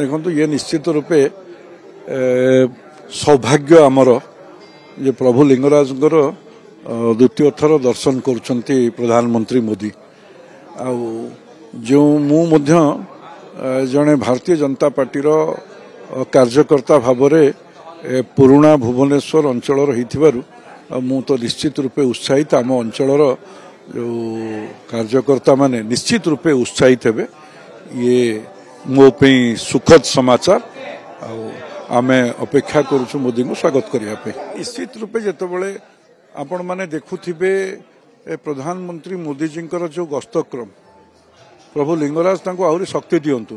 ଦେଖନ୍ତୁ ଇଏ ନିଶ୍ଚିତ ରୂପେ ସୌଭାଗ୍ୟ ଆମର ଯେ ପ୍ରଭୁ ଲିଙ୍ଗରାଜଙ୍କର ଦ୍ୱିତୀୟ ଥର ଦର୍ଶନ କରୁଛନ୍ତି ପ୍ରଧାନମନ୍ତ୍ରୀ ମୋଦି ଆଉ ଯେଉଁ ମୁଁ ମଧ୍ୟ ଜଣେ ଭାରତୀୟ ଜନତା ପାର୍ଟିର କାର୍ଯ୍ୟକର୍ତ୍ତା ଭାବରେ ପୁରୁଣା ଭୁବନେଶ୍ୱର ଅଞ୍ଚଳର ହୋଇଥିବାରୁ ମୁଁ ତ ନିଶ୍ଚିତ ରୂପେ ଉତ୍ସାହିତ ଆମ ଅଞ୍ଚଳର ଯେଉଁ କାର୍ଯ୍ୟକର୍ତ୍ତାମାନେ ନିଶ୍ଚିତ ରୂପେ ଉତ୍ସାହିତ ହେବେ ଇଏ ମୋ ପାଇଁ ସୁଖଦ ସମାଚାର ଆଉ ଆମେ ଅପେକ୍ଷା କରୁଛୁ ମୋଦିଙ୍କୁ ସ୍ୱାଗତ କରିବା ପାଇଁ ନିଶ୍ଚିତ ରୂପେ ଯେତେବେଳେ ଆପଣମାନେ ଦେଖୁଥିବେ ପ୍ରଧାନମନ୍ତ୍ରୀ ମୋଦିଜୀଙ୍କର ଯେଉଁ ଗସ୍ତକ୍ରମ ପ୍ରଭୁ ଲିଙ୍ଗରାଜ ତାଙ୍କୁ ଆହୁରି ଶକ୍ତି ଦିଅନ୍ତୁ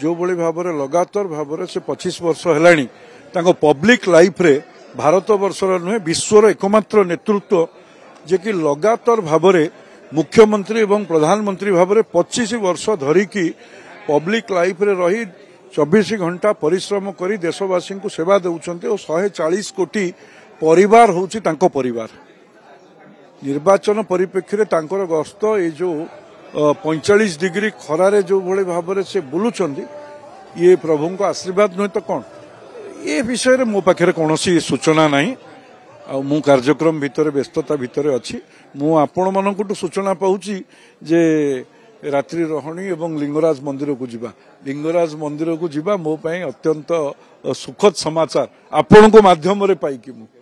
ଯେଉଁଭଳି ଭାବରେ ଲଗାତାର ଭାବରେ ସେ ପଚିଶ ବର୍ଷ ହେଲାଣି ତାଙ୍କ ପବ୍ଲିକ୍ ଲାଇଫ୍ରେ ଭାରତବର୍ଷର ନୁହେଁ ବିଶ୍ୱର ଏକମାତ୍ର ନେତୃତ୍ୱ ଯିଏକି ଲଗାତାର ଭାବରେ ମୁଖ୍ୟମନ୍ତ୍ରୀ ଏବଂ ପ୍ରଧାନମନ୍ତ୍ରୀ ଭାବରେ ପଚିଶ ବର୍ଷ ଧରିକି ପବ୍ଲିକ ଲାଇଫରେ ରହି ଚବିଶ ଘଣ୍ଟା ପରିଶ୍ରମ କରି ଦେଶବାସୀଙ୍କୁ ସେବା ଦେଉଛନ୍ତି ଓ ଶହେ ଚାଳିଶ କୋଟି ପରିବାର ହେଉଛି ତାଙ୍କ ପରିବାର ନିର୍ବାଚନ ପରିପ୍ରେକ୍ଷୀରେ ତାଙ୍କର ଗସ୍ତ ଏ ଯେଉଁ ପଇଁଚାଳିଶ ଡିଗ୍ରୀ ଖରାରେ ଯେଉଁଭଳି ଭାବରେ ସେ ବୁଲୁଛନ୍ତି ଇଏ ପ୍ରଭୁଙ୍କ ଆଶୀର୍ବାଦ ନୁହେଁ ତ କ'ଣ ଏ ବିଷୟରେ ମୋ ପାଖରେ କୌଣସି ସୂଚନା ନାହିଁ ଆଉ ମୁଁ କାର୍ଯ୍ୟକ୍ରମ ଭିତରେ ବ୍ୟସ୍ତତା ଭିତରେ ଅଛି ମୁଁ ଆପଣମାନଙ୍କଠୁ ସୂଚନା ପାଉଛି ଯେ ରାତ୍ରି ରହଣୀ ଏବଂ ଲିଙ୍ଗରାଜ ମନ୍ଦିରକୁ ଯିବା ଲିଙ୍ଗରାଜ ମନ୍ଦିରକୁ ଯିବା ମୋ ପାଇଁ ଅତ୍ୟନ୍ତ ସୁଖଦ ସମାଚାର ଆପଣଙ୍କ ମାଧ୍ୟମରେ ପାଇକି ମୁଁ